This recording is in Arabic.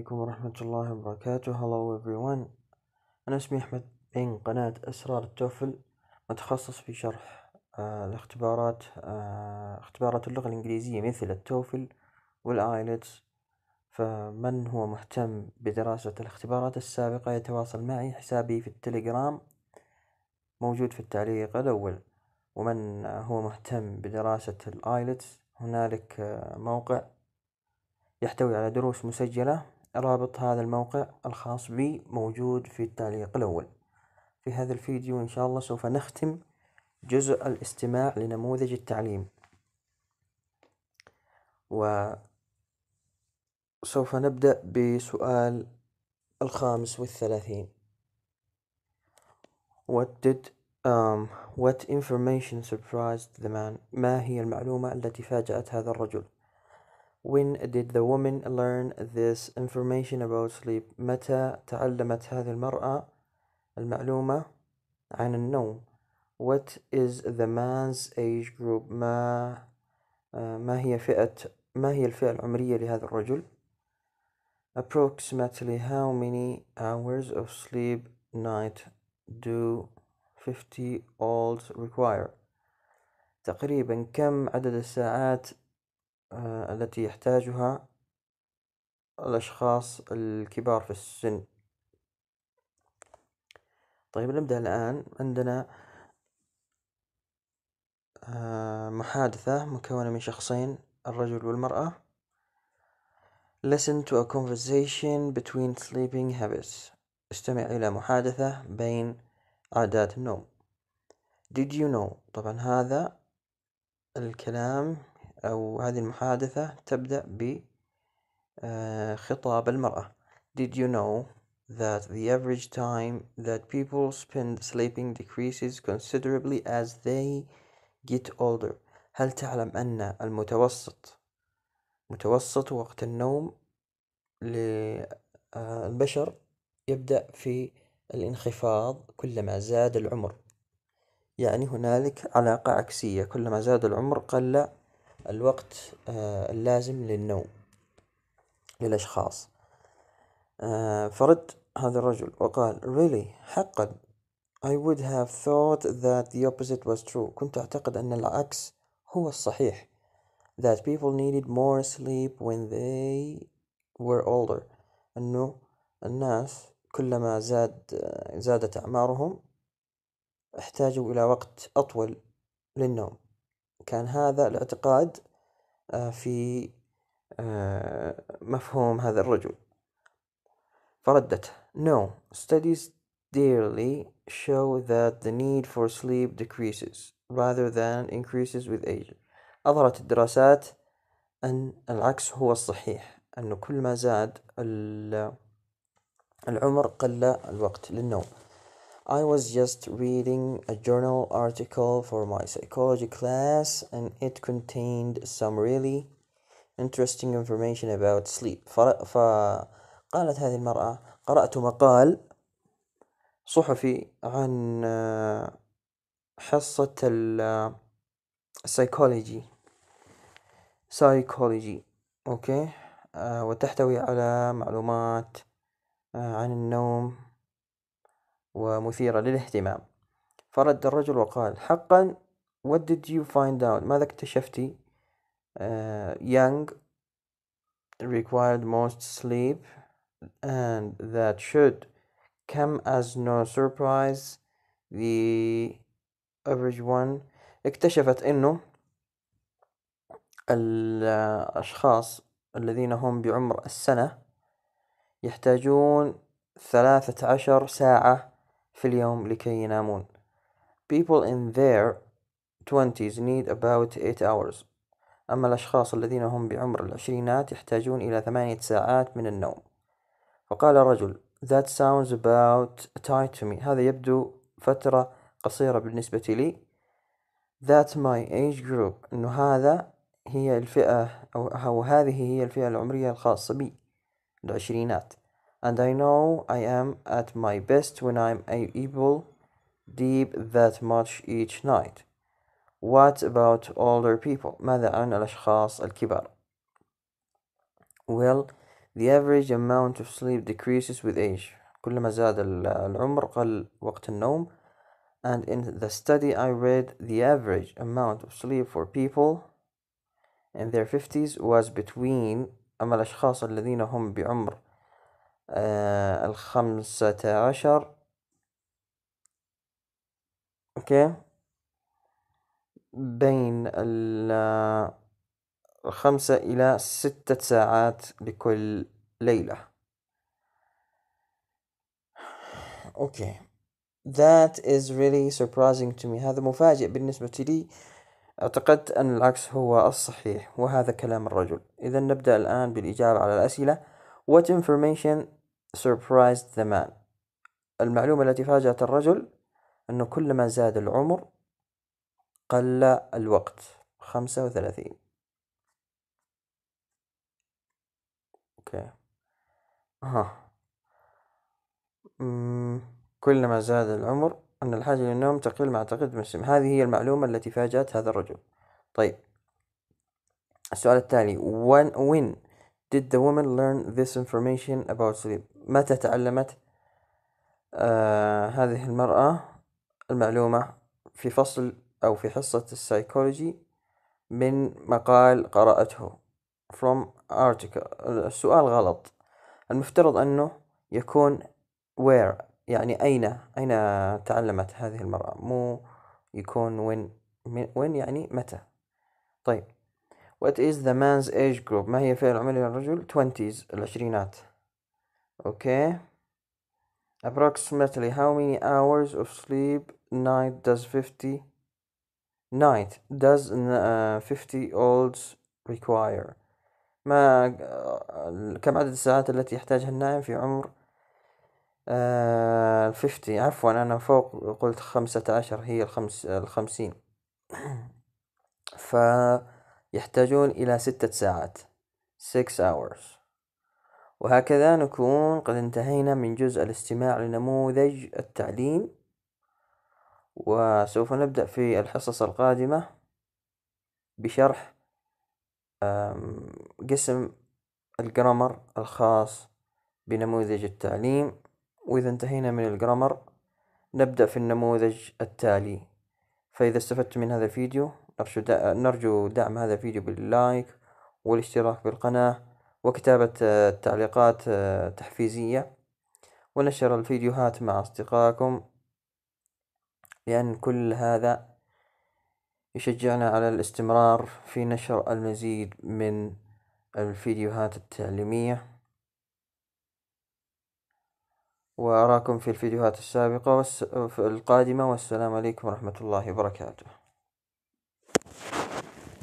عليكم ورحمة الله وبركاته Hello everyone أنا اسمي أحمد من قناة أسرار التوفل متخصص في شرح آه، الاختبارات آه، اختبارات اللغة الإنجليزية مثل التوفل والآيلتس فمن هو مهتم بدراسة الاختبارات السابقة يتواصل معي حسابي في التليجرام موجود في التعليق الأول ومن هو مهتم بدراسة الآيلتس هنالك آه، موقع يحتوي على دروس مسجلة رابط هذا الموقع الخاص بي موجود في التعليق الأول في هذا الفيديو إن شاء الله سوف نختم جزء الاستماع لنموذج التعليم وسوف نبدأ بسؤال الخامس والثلاثين What did um, what information surprised the man ما هي المعلومة التي فاجأت هذا الرجل When did the woman learn this information about sleep? متى تعلمت هذه المرأة المعلومة عن النوم؟ What is the man's age group? ما ما هي فئة ما هي الفئة العمرية لهذا الرجل؟ Approximately how many hours of sleep night do 50 olds require؟ تقريبا كم عدد الساعات آه، التي يحتاجها الأشخاص الكبار في السن طيب نبدأ الآن عندنا آه، محادثة مكونة من شخصين الرجل والمرأة Listen to a conversation between sleeping habits استمع إلى محادثة بين عادات النوم Did you know طبعا هذا الكلام أو هذه المحادثة تبدأ بخطاب آه، خطاب المرأة Did you know that the average time that people spend sleeping decreases considerably as they get older هل تعلم أن المتوسط متوسط وقت النوم للبشر آه، يبدأ في الانخفاض كلما زاد العمر يعني هنالك علاقة عكسية كلما زاد العمر قل الوقت آه، اللازم للنوم للأشخاص آه، فرد هذا الرجل وقال really حقا I would have thought that the opposite was true كنت أعتقد أن العكس هو الصحيح that people needed more sleep when they were older أنه الناس كلما زاد آه، زادت أعمارهم احتاجوا إلى وقت أطول للنوم كان هذا الاعتقاد آه، في آه، مفهوم هذا الرجل فردت No, studies daily show that the need for sleep decreases rather than increases with age أظهرت الدراسات أن العكس هو الصحيح أنه كل ما زاد العمر قل الوقت للنوم I was just reading a journal article for my psychology class and it contained some really interesting information about sleep فقالت هذه المرأة قرأت مقال صحفي عن حصة السايكولوجي سايكولوجي اوكي وتحتوي على معلومات عن النوم ومثيرة للاهتمام فرد الرجل وقال حقا what did you find out ماذا اكتشفتي uh, آه، young required most sleep and that should come as no surprise the average one اكتشفت انه الاشخاص الذين هم بعمر السنة يحتاجون ثلاثة عشر ساعة في اليوم لكي ينامون. People in their 20s need about 8 hours. أما الأشخاص الذين هم بعمر العشرينات يحتاجون إلى ثمانية ساعات من النوم فقال الرجل That sounds about tight to me هذا يبدو فترة قصيرة بالنسبة لي That my age group أنه هذا هي الفئة أو هذه هي الفئة العمرية الخاصة بي العشرينات and I know I am at my best when I'm able deep that much each night. What about older people؟ ماذا عن الأشخاص الكبار؟ Well, the average amount of sleep decreases with age. كلما زاد العمر قل وقت النوم. And in the study I read the average amount of sleep for people in their 50s was between أما الأشخاص الذين هم بعمر آه، الخمسة عشر اوكي بين الخمسة إلى ستة ساعات لكل ليلة اوكي That is really surprising to me هذا مفاجئ بالنسبة لي اعتقدت أن العكس هو الصحيح وهذا كلام الرجل إذا نبدأ الآن بالإجابة على الأسئلة What information surprised the man المعلومة التي فاجأت الرجل أنه كلما زاد العمر قل الوقت خمسة وثلاثين أوكي ها كلما زاد العمر أن الحاجة للنوم تقل مع تقدم السن هذه هي المعلومة التي فاجأت هذا الرجل طيب السؤال التالي when, when Did the woman learn this information about sleep? متى تعلمت آه هذه المرأة المعلومة في فصل أو في حصة السايكولوجي من مقال قرأته from article السؤال غلط المفترض أنه يكون where يعني أين أين تعلمت هذه المرأة مو يكون when من وين يعني متى طيب What is the man's age group ما هي فئة العمر للرجل 20s العشرينات Okay Approximately how many hours of sleep night does 50 night does uh, 50 olds require ما uh, كم عدد الساعات التي يحتاجها النائم في عمر الفيفتي آه، 50 عفوا أنا فوق قلت خمسة عشر هي الخمس الخمسين ف يحتاجون إلى ستة ساعات six hours وهكذا نكون قد انتهينا من جزء الاستماع لنموذج التعليم وسوف نبدأ في الحصص القادمة بشرح قسم الجرامر الخاص بنموذج التعليم وإذا انتهينا من الجرامر نبدأ في النموذج التالي فإذا استفدت من هذا الفيديو نرجو, نرجو دعم هذا الفيديو باللايك والاشتراك بالقناة وكتابة آه، تعليقات آه، تحفيزية ونشر الفيديوهات مع أصدقائكم لأن كل هذا يشجعنا على الاستمرار في نشر المزيد من الفيديوهات التعليمية وأراكم في الفيديوهات السابقة والقادمة والسلام عليكم ورحمة الله وبركاته